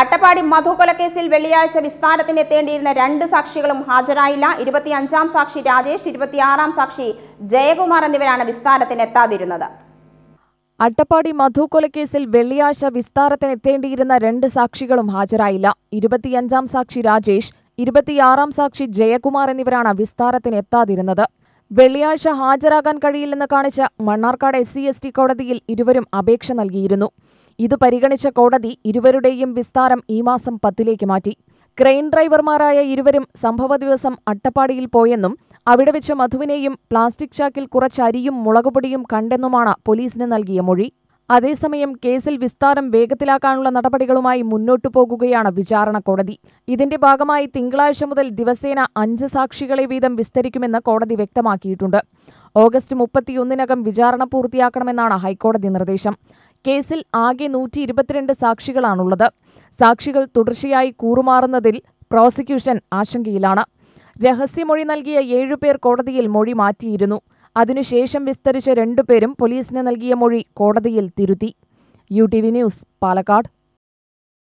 അട്ടപ്പാടി മധുകൊലക്കേസിൽ വെള്ളിയാഴ്ച വിസ്താരത്തിന് എത്തേണ്ടിയിരുന്ന രണ്ട് സാക്ഷികളും ഹാജരായില്ല ഇരുപത്തിയഞ്ചാം സാക്ഷി രാജേഷ് ഇരുപത്തിയാറാം സാക്ഷി ജയകുമാർ എന്നിവരാണ് വിസ്താരത്തിന് എത്താതിരുന്നത് അട്ടപ്പാടി മധു കൊലക്കേസിൽ വെള്ളിയാഴ്ച വിസ്താരത്തിന് രണ്ട് സാക്ഷികളും ഹാജരായില്ല ഇരുപത്തിയഞ്ചാം സാക്ഷി രാജേഷ് ഇരുപത്തിയാറാം സാക്ഷി ജയകുമാർ എന്നിവരാണ് വിസ്താരത്തിന് എത്താതിരുന്നത് വെള്ളിയാഴ്ച ഹാജരാകാൻ കഴിയില്ലെന്ന് കാണിച്ച മണ്ണാർക്കാട് എസ് സി കോടതിയിൽ ഇരുവരും അപേക്ഷ നൽകിയിരുന്നു ഇത് പരിഗണിച്ച കോടതി ഇരുവരുടെയും വിസ്താരം ഈ മാസം പത്തിലേക്ക് മാറ്റി ക്രെയിൻ ഡ്രൈവർമാരായ ഇരുവരും സംഭവ ദിവസം അട്ടപ്പാടിയിൽ പോയെന്നും അവിടെ വെച്ച് മധുവിനെയും പ്ലാസ്റ്റിക് ചാക്കിൽ കുറച്ച് അരിയും മുളകുപൊടിയും കണ്ടെന്നുമാണ് പോലീസിന് നൽകിയ മൊഴി അതേസമയം കേസിൽ വിസ്താരം വേഗത്തിലാക്കാനുള്ള നടപടികളുമായി മുന്നോട്ടു പോകുകയാണ് വിചാരണ കോടതി ഇതിന്റെ ഭാഗമായി തിങ്കളാഴ്ച മുതൽ ദിവസേന അഞ്ച് സാക്ഷികളെ വീതം വിസ്തരിക്കുമെന്ന് കോടതി വ്യക്തമാക്കിയിട്ടുണ്ട് ഓഗസ്റ്റ് മുപ്പത്തിയൊന്നിനകം വിചാരണ പൂർത്തിയാക്കണമെന്നാണ് ഹൈക്കോടതി നിർദ്ദേശം കേസിൽ ആകെ നൂറ്റി ഇരുപത്തിരണ്ട് സാക്ഷികളാണുള്ളത് സാക്ഷികൾ തുടർച്ചയായി കൂറുമാറുന്നതിൽ പ്രോസിക്യൂഷൻ ആശങ്കയിലാണ് രഹസ്യമൊഴി നൽകിയ ഏഴുപേർ കോടതിയിൽ മൊഴി മാറ്റിയിരുന്നു അതിനുശേഷം വിസ്തരിച്ച രണ്ടുപേരും പോലീസിന് നൽകിയ മൊഴി കോടതിയിൽ തിരുത്തി U T V news Palakkad